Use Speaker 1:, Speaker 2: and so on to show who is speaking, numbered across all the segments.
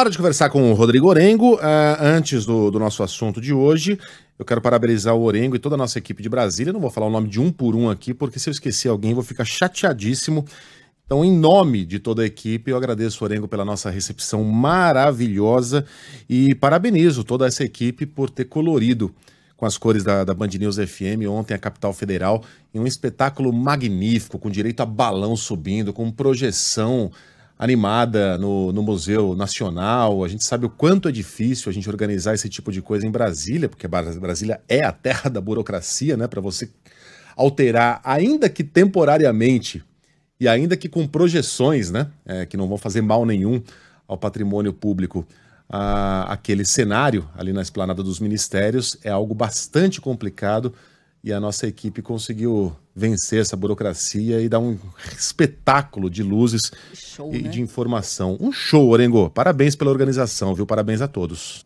Speaker 1: Hora de conversar com o Rodrigo Orengo. Uh, antes do, do, nosso assunto de hoje, eu quero parabenizar o Orengo e toda a nossa equipe de Brasília. não vou falar o nome de um por um aqui, porque se eu esquecer alguém, vou ficar chateadíssimo. Então, em nome de toda a equipe, eu agradeço o Orengo pela nossa recepção maravilhosa e parabenizo toda essa equipe por ter colorido com as cores da, da, Band News FM ontem a capital federal em um espetáculo magnífico, com direito a balão subindo, com projeção animada no, no, Museu Nacional. A gente sabe o quanto é difícil a gente organizar esse tipo de coisa em Brasília, porque Brasília é a terra da burocracia, né? Para você alterar, ainda que temporariamente e ainda que com projeções, né? É, que não vão fazer mal nenhum ao patrimônio público. A, aquele cenário ali na esplanada dos ministérios é algo bastante complicado e a nossa equipe conseguiu vencer essa burocracia e dar um espetáculo de luzes show, e né? de informação. Um show, Orengo. Parabéns pela
Speaker 2: organização, viu? Parabéns a todos.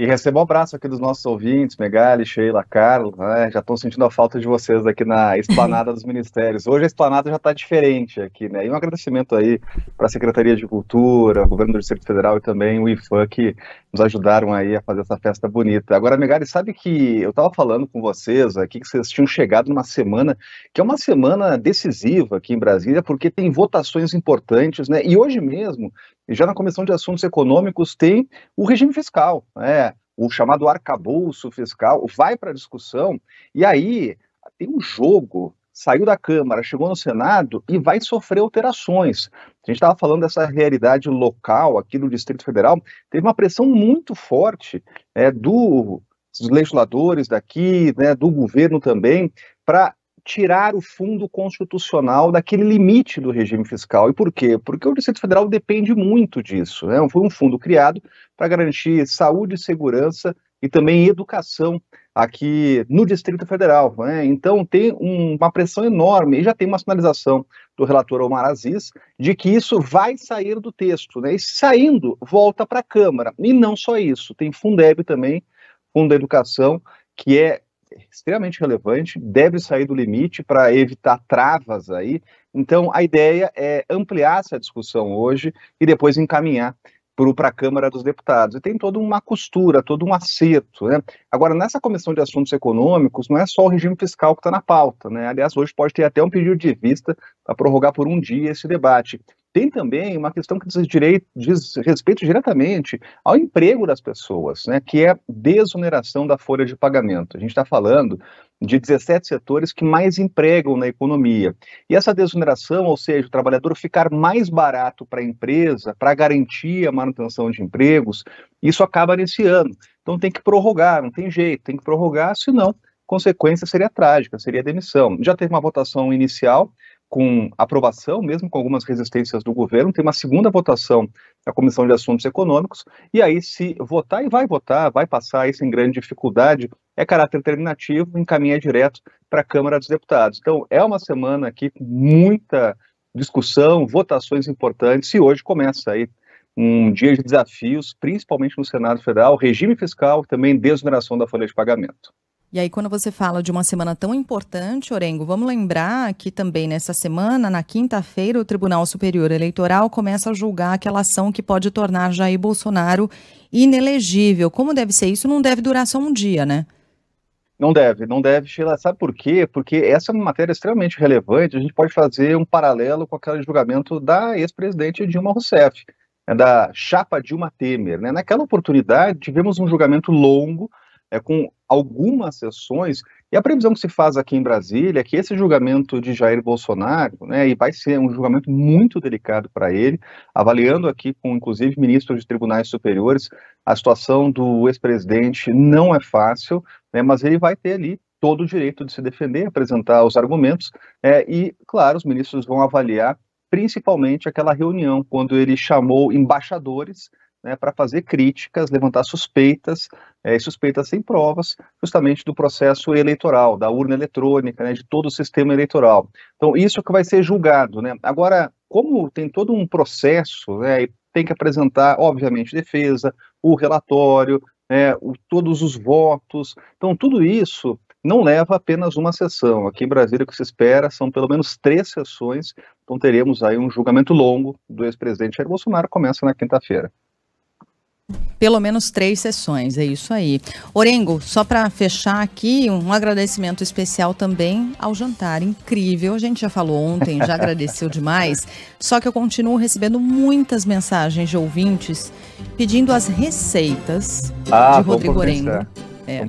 Speaker 2: E recebo um abraço aqui dos nossos ouvintes, Megali, Sheila, Carlos, né? Já estão sentindo a falta de vocês aqui na esplanada dos ministérios. Hoje a esplanada já está diferente aqui, né? E um agradecimento aí para a Secretaria de Cultura, Governo do Distrito Federal e também o IFAM que nos ajudaram aí a fazer essa festa bonita. Agora, Megali, sabe que eu estava falando com vocês aqui que vocês tinham chegado numa semana que é uma semana decisiva aqui em Brasília, porque tem votações importantes, né? E hoje mesmo e já na Comissão de Assuntos Econômicos tem o regime fiscal, né? o chamado arcabouço fiscal, vai para discussão, e aí tem um jogo saiu da Câmara, chegou no Senado e vai sofrer alterações. A gente estava falando dessa realidade local aqui do Distrito Federal, teve uma pressão muito forte é, do, dos legisladores daqui, né, do governo também, para tirar o fundo constitucional daquele limite do regime fiscal. E por quê? Porque o Distrito Federal depende muito disso. Né? Foi um fundo criado para garantir saúde, segurança e também educação aqui no Distrito Federal. Né? Então tem um, uma pressão enorme e já tem uma sinalização do relator Omar Aziz de que isso vai sair do texto. Né? E saindo, volta para a Câmara. E não só isso, tem Fundeb também, Fundo da Educação, que é extremamente relevante, deve sair do limite para evitar travas aí. Então, a ideia é ampliar essa discussão hoje e depois encaminhar para a Câmara dos Deputados. E tem toda uma costura, todo um acerto. Né? Agora, nessa Comissão de Assuntos Econômicos, não é só o regime fiscal que está na pauta. Né? Aliás, hoje pode ter até um pedido de vista para prorrogar por um dia esse debate. Tem também uma questão que diz, direito, diz respeito diretamente ao emprego das pessoas, né, que é a desoneração da folha de pagamento. A gente está falando de 17 setores que mais empregam na economia. E essa desoneração, ou seja, o trabalhador ficar mais barato para a empresa, para garantir a manutenção de empregos, isso acaba nesse ano. Então tem que prorrogar, não tem jeito, tem que prorrogar, senão consequência seria trágica, seria demissão. Já teve uma votação inicial com aprovação, mesmo com algumas resistências do governo, tem uma segunda votação na Comissão de Assuntos Econômicos, e aí se votar, e vai votar, vai passar isso em grande dificuldade, é caráter terminativo, encaminha direto para a Câmara dos Deputados. Então, é uma semana aqui com muita discussão, votações importantes, e hoje começa aí um dia de desafios, principalmente no Senado Federal, regime fiscal e também desoneração da folha de pagamento. E
Speaker 3: aí, quando você fala de uma semana tão importante, Orengo, vamos lembrar que também nessa semana, na quinta-feira, o Tribunal Superior Eleitoral começa a julgar aquela ação que pode tornar Jair Bolsonaro inelegível. Como deve ser isso? Não deve durar só um dia, né?
Speaker 2: Não deve, não deve, Sheila. Sabe por quê? Porque essa é uma matéria extremamente relevante. A gente pode fazer um paralelo com aquele julgamento da ex-presidente Dilma Rousseff, né, da chapa Dilma Temer. Né? Naquela oportunidade, tivemos um julgamento longo é, com algumas sessões, e a previsão que se faz aqui em Brasília é que esse julgamento de Jair Bolsonaro, né, e vai ser um julgamento muito delicado para ele, avaliando aqui com, inclusive, ministros de tribunais superiores, a situação do ex-presidente não é fácil, né, mas ele vai ter ali todo o direito de se defender, apresentar os argumentos, é, e, claro, os ministros vão avaliar principalmente aquela reunião quando ele chamou embaixadores né, para fazer críticas, levantar suspeitas, é, suspeitas sem provas, justamente do processo eleitoral, da urna eletrônica, né, de todo o sistema eleitoral. Então, isso é que vai ser julgado. Né? Agora, como tem todo um processo, né, tem que apresentar, obviamente, defesa, o relatório, é, o, todos os votos. Então, tudo isso não leva apenas uma sessão. Aqui em Brasília, o que se espera são pelo menos três sessões. Então, teremos aí um julgamento longo do ex-presidente Jair Bolsonaro, começa na quinta-feira.
Speaker 3: Pelo menos três sessões, é isso aí. Orengo, só para fechar aqui, um agradecimento especial também ao jantar incrível. A gente já falou ontem, já agradeceu demais. Só que eu continuo recebendo muitas mensagens de ouvintes pedindo as receitas ah, de Rodrigo Orengo. É,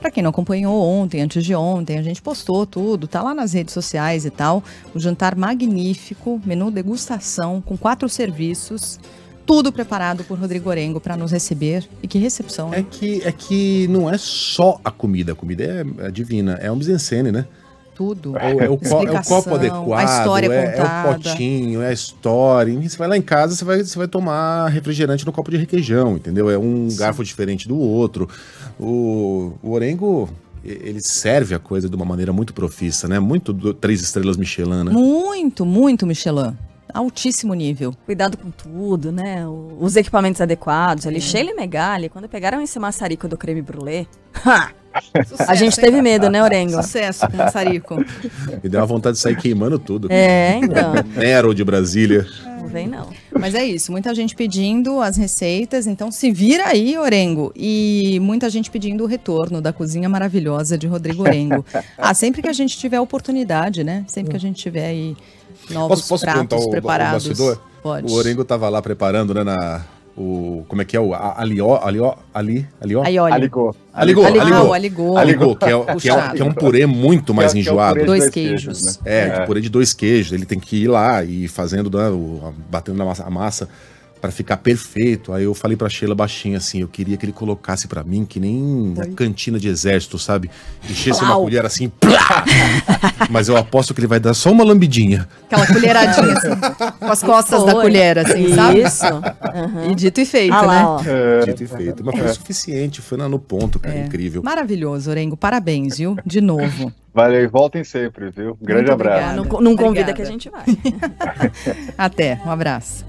Speaker 3: para quem não acompanhou ontem, antes de ontem, a gente postou tudo, tá lá nas redes sociais e tal. O jantar magnífico, menu degustação com quatro serviços tudo preparado por Rodrigo Orengo para nos receber.
Speaker 1: E que recepção, É que, é que não é só a comida, a comida é, é divina, é um mise né? Tudo. É, é, o, é o é copo adequado, a história é, é, o potinho, é a história. você vai lá em casa, você vai, você vai tomar refrigerante no copo de requeijão, entendeu? É um Sim. garfo diferente do outro. O, o Orengo ele serve a coisa de uma maneira muito profissa, né? Muito do, três estrelas Michelin, né? Muito,
Speaker 3: muito Michelin altíssimo nível. Cuidado com tudo, né? Os equipamentos adequados. Ali Lixeira é. e Megali, quando pegaram esse maçarico do creme brulee. Sucesso, a gente teve medo, né, Orengo? Sucesso com o maçarico.
Speaker 1: Me deu a vontade de sair queimando tudo. É, então. Nero de Brasília
Speaker 3: vem não. Mas é isso, muita gente pedindo as receitas, então se vira aí, Orengo. E muita gente pedindo o retorno da cozinha maravilhosa de Rodrigo Orengo. ah, sempre que a gente tiver oportunidade, né? Sempre que a gente tiver aí novos posso, posso pratos o, preparados. O, o Pode. O Orengo
Speaker 1: tava lá preparando, né, na, o como é que é o alió alió ali alió aligou aligou aligou aligou, aligou que, é, que, é, que é um purê muito mais é enjoado é um dois queijos né? é, é. purê de dois queijos ele tem que ir lá e fazendo né, o, batendo na massa, a massa para ficar perfeito aí eu falei para Sheila baixinho assim eu queria que ele colocasse para mim que nem cantina de exército sabe enchesse Uau. uma colher assim plá! Mas eu aposto que ele vai dar só uma lambidinha.
Speaker 3: Aquela colheradinha, assim, com as costas da colher, assim, sabe? Isso. Uhum. E dito e feito, ah, lá, né?
Speaker 1: É, dito e feito. Mas foi é. suficiente, foi no ponto, cara, é. incrível.
Speaker 3: Maravilhoso, Orengo, parabéns, viu? De novo.
Speaker 2: Valeu, voltem sempre, viu? Um grande Muito abraço. Não, não convida que a gente
Speaker 3: vai. Até, um abraço.